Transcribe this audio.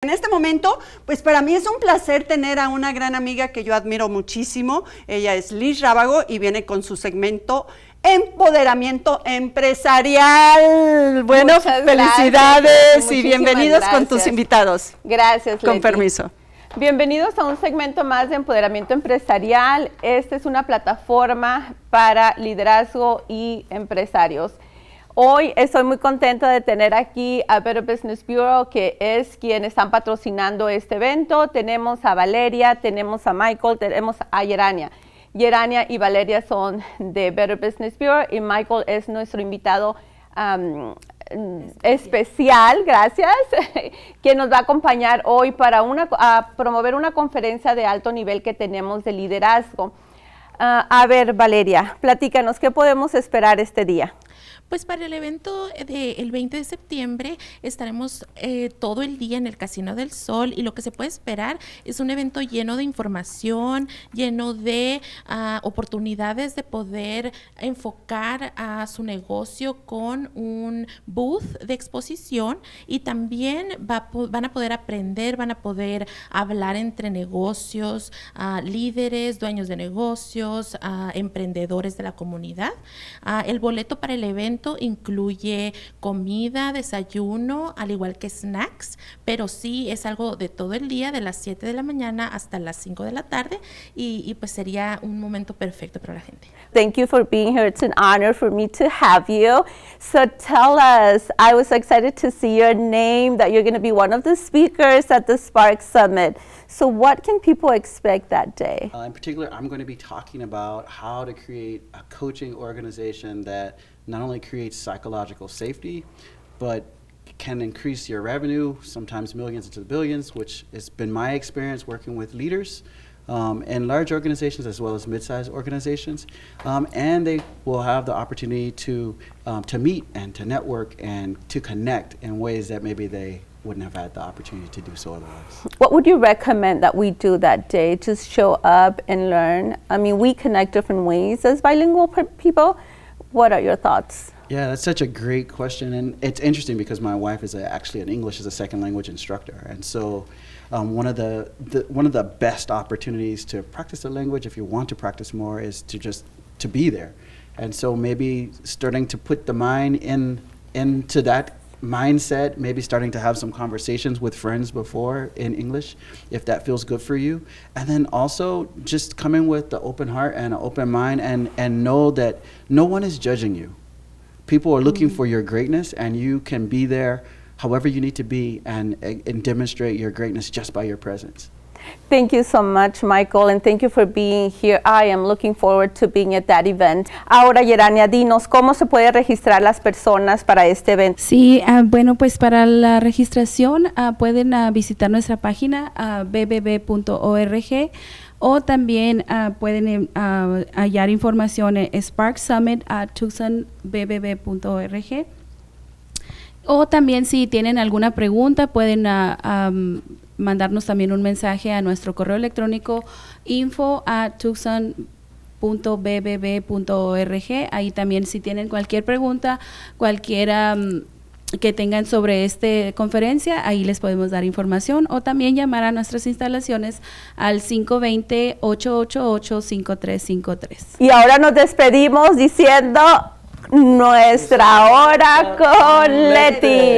En este momento, pues para mí es un placer tener a una gran amiga que yo admiro muchísimo. Ella es Liz Rábago y viene con su segmento Empoderamiento Empresarial. Bueno, felicidades y bienvenidos con tus invitados. Gracias. Con permiso. Bienvenidos a un segmento más de Empoderamiento Empresarial. Esta es una plataforma para liderazgo y empresarios. Hoy estoy muy contenta de tener aquí a Better Business Bureau, que es quien está patrocinando este evento. Tenemos a Valeria, tenemos a Michael, tenemos a Yerania. Yerania y Valeria son de Better Business Bureau y Michael es nuestro invitado especial, gracias, que nos va a acompañar hoy para una, promover una conferencia de alto nivel que tenemos de liderazgo. Ah, a ver, Valeria, platícanos, ¿qué podemos esperar este día? Pues para el evento del 20 de septiembre estaremos eh, todo el día en el Casino del Sol y lo que se puede esperar es un evento lleno de información, lleno de ah, oportunidades de poder enfocar a su negocio con un booth de exposición y también van a poder aprender, van a poder hablar entre negocios, ah, líderes, dueños de negocios, ah, emprendedores de la comunidad. el boleto para el evento evento incluye comida, desayuno, al igual que snacks, pero sí es algo de todo el día, de las 7 de la mañana hasta las 5 de la tarde y, y pues sería un momento perfecto para la gente. Thank you for being here. It's an honor for me to have you. So tell us, I was excited to see your name that you're going to be one of the speakers at the Spark Summit. So what can people expect that day? Uh, in particular, I'm going to be talking about how to create a coaching organization that not only creates psychological safety, but can increase your revenue, sometimes millions into the billions, which has been my experience working with leaders um, and large organizations as well as mid-sized organizations. Um, and they will have the opportunity to, um, to meet and to network and to connect in ways that maybe they wouldn't have had the opportunity to do so otherwise. What would you recommend that we do that day? Just show up and learn. I mean, we connect different ways as bilingual people what are your thoughts? Yeah, that's such a great question, and it's interesting because my wife is a, actually an English as a second language instructor, and so um, one of the, the, one of the best opportunities to practice the language if you want to practice more is to just to be there, and so maybe starting to put the mind in into that mindset, maybe starting to have some conversations with friends before in English, if that feels good for you. And then also just come in with the open heart and an open mind and, and know that no one is judging you. People are looking mm -hmm. for your greatness and you can be there however you need to be and, and demonstrate your greatness just by your presence. Thank you so much, Michael, and thank you for being here. I am looking forward to being at that event. Ahora, Yerania, dinos, ¿cómo se puede registrar las personas para este evento? Sí, ah, bueno, pues para la registración ah, pueden ah, visitar nuestra página bbb.org o también pueden em, hallar información en Spark Summit a tucsonbbb.org. O también si tienen alguna pregunta pueden mandarnos también un mensaje a nuestro correo electrónico info a Ahí también si tienen cualquier pregunta, cualquiera mm, que tengan sobre esta conferencia, ahí les podemos dar información o también llamar a nuestras instalaciones al 520-888-5353. Y ahora nos despedimos diciendo nuestra hora con Leti.